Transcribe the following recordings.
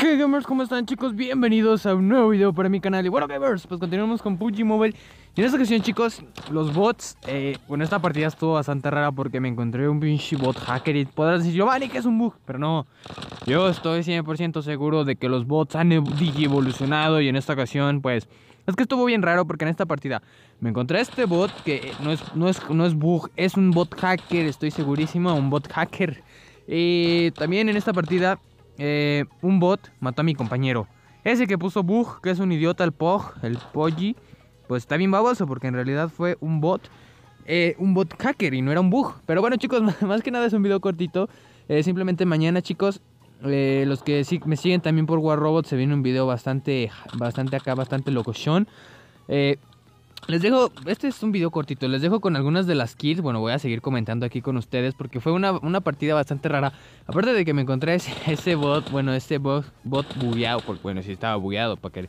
Hey gamers, ¿cómo están chicos? Bienvenidos a un nuevo video para mi canal Y bueno gamers, pues continuamos con PUBG Mobile Y en esta ocasión chicos, los bots eh, Bueno, esta partida estuvo bastante rara porque me encontré un pinche bot hacker Y podrás decir, Giovanni, que es un bug Pero no, yo estoy 100% seguro de que los bots han evolucionado Y en esta ocasión, pues, es que estuvo bien raro porque en esta partida me encontré este bot que eh, no es, no es, no es bug, es un bot hacker, estoy segurísimo, un bot hacker. y eh, también en esta partida eh, un bot mató a mi compañero. Ese que puso Bug, que es un idiota, el Pog, el Poggi, pues está bien baboso porque en realidad fue un bot. Eh, un bot hacker y no era un bug. Pero bueno chicos, más que nada es un video cortito. Eh, simplemente mañana chicos, los que me siguen también por War Robot, se viene un video bastante, bastante acá, bastante locochón. Les dejo, este es un video cortito, les dejo con algunas de las kits bueno voy a seguir comentando aquí con ustedes porque fue una, partida bastante rara, aparte de que me encontré ese, bot, bueno este bot, bot bugueado, porque bueno si estaba bugueado, para que,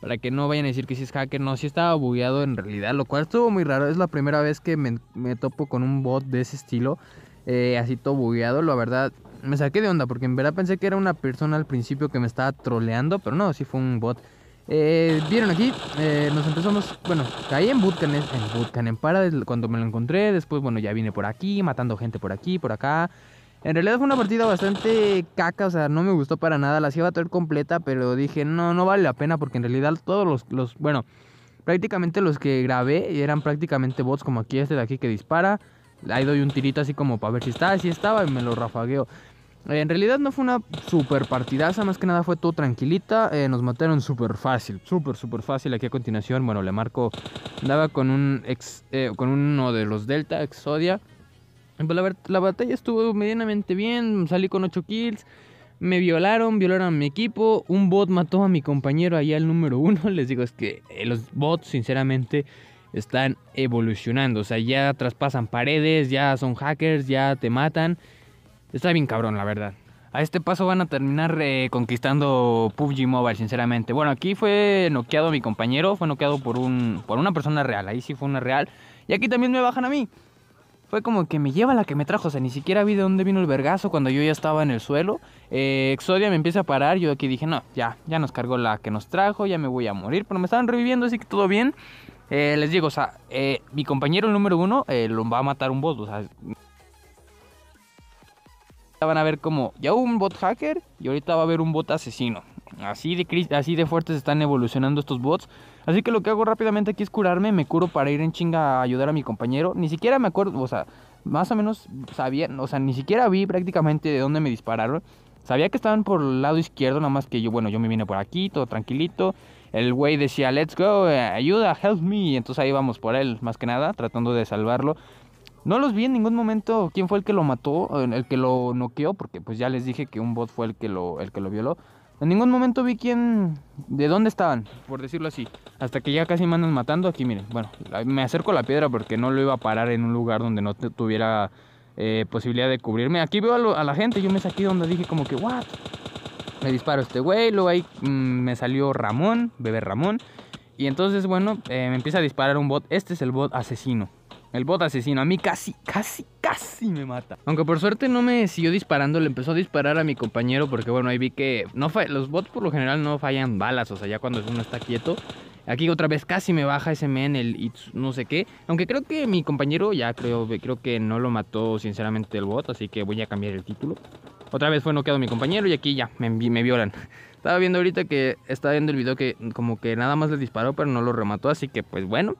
para que no vayan a decir que si sí es hacker, no, si sí estaba bugueado en realidad, lo cual estuvo muy raro, es la primera vez que me, topo con un bot de ese estilo, eh, así todo bugueado, la verdad me saqué de onda porque en verdad pensé que era una persona al principio que me estaba troleando, pero no, sí fue un bot eh, vieron aquí, eh, nos empezamos, bueno, caí en Bootcan, en Bootcan, en para cuando me lo encontré, después, bueno, ya vine por aquí, matando gente por aquí, por acá. En realidad fue una partida bastante caca, o sea, no me gustó para nada, la iba a completa, pero dije, no, no vale la pena porque en realidad todos los, los bueno, prácticamente los que grabé eran prácticamente bots como aquí este de aquí que dispara. Ahí doy un tirito así como para ver si estaba, si estaba y me lo rafagueo. Eh, en realidad no fue una super partidaza, más que nada fue todo tranquilita. Eh, nos mataron súper fácil, súper, súper fácil. Aquí a continuación, bueno, le marco andaba con, un ex, eh, con uno de los Delta, Exodia. Pues, la, batalla estuvo medianamente bien, salí con 8 kills. Me violaron, violaron a mi equipo. Un bot mató a mi compañero allá el número uno. Les digo, es que los bots, sinceramente, están evolucionando. O sea, ya traspasan paredes, ya son hackers, ya te matan. Está bien cabrón, la verdad. A este paso van a terminar reconquistando eh, conquistando PUBG Mobile, sinceramente. Bueno, aquí fue noqueado mi compañero, fue noqueado por, un, por una persona real, ahí sí fue una real. Y aquí también me bajan a mí. Fue como que me lleva la que me trajo, o sea, ni siquiera vi de dónde vino el vergazo cuando yo ya estaba en el suelo. Eh, Exodia me empieza a parar, yo aquí dije, no, ya, ya nos cargó la que nos trajo, ya me voy a morir, pero me estaban reviviendo, así que todo bien. Eh, les digo, o sea, mi compañero número uno lo va a matar un boss, o sea, van a ver como ya un bot hacker y ahorita va a haber un bot asesino. Así de, así de fuertes están evolucionando estos bots. Así que lo que hago rápidamente aquí es curarme. Me curo para ir en chinga a ayudar a mi compañero. Ni siquiera me acuerdo, o sea, más o menos sabía, o sea, ni siquiera vi prácticamente de dónde me dispararon. Sabía que estaban por el lado izquierdo, nada más que yo, bueno, yo me vine por aquí, todo tranquilito. El güey decía, let's go, eh, ayuda, help me. Entonces ahí vamos por él, más que nada, tratando de salvarlo. No los vi en ningún momento quién fue el que lo mató, el que lo noqueó, porque pues ya les dije que un bot fue el que lo, el que lo violó. En ningún momento vi quién, de dónde estaban, por decirlo así. Hasta que ya casi me andan matando aquí, miren. Bueno, me acerco a la piedra porque no lo iba a parar en un lugar donde no tuviera eh, posibilidad de cubrirme. Aquí veo a, la gente, yo me saqué donde dije como que, what? Me disparo este güey, luego ahí mm, me salió Ramón, bebé Ramón. Y entonces, bueno, eh, me empieza a disparar un bot. Este es el bot asesino. El bot asesino. A mí casi, casi, casi me mata. Aunque por suerte no me siguió disparando. Le empezó a disparar a mi compañero. Porque bueno, ahí vi que no los bots por lo general no fallan balas. O sea, ya cuando uno está quieto. Aquí otra vez casi me baja ese men, el no sé qué. Aunque creo que mi compañero ya creo, creo que no lo mató sinceramente el bot. Así que voy a cambiar el título. Otra vez fue noqueado mi compañero y aquí ya me, me violan. Estaba viendo ahorita que estaba viendo el video que como que nada más le disparó pero no lo remató. Así que pues bueno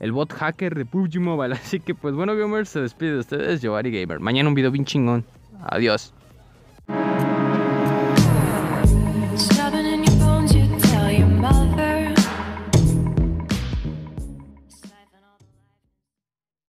el bot hacker de PUBG Mobile. Así que pues bueno gamers, se despide de ustedes, Giovanni Gamer. Mañana un video bien chingón. Adiós.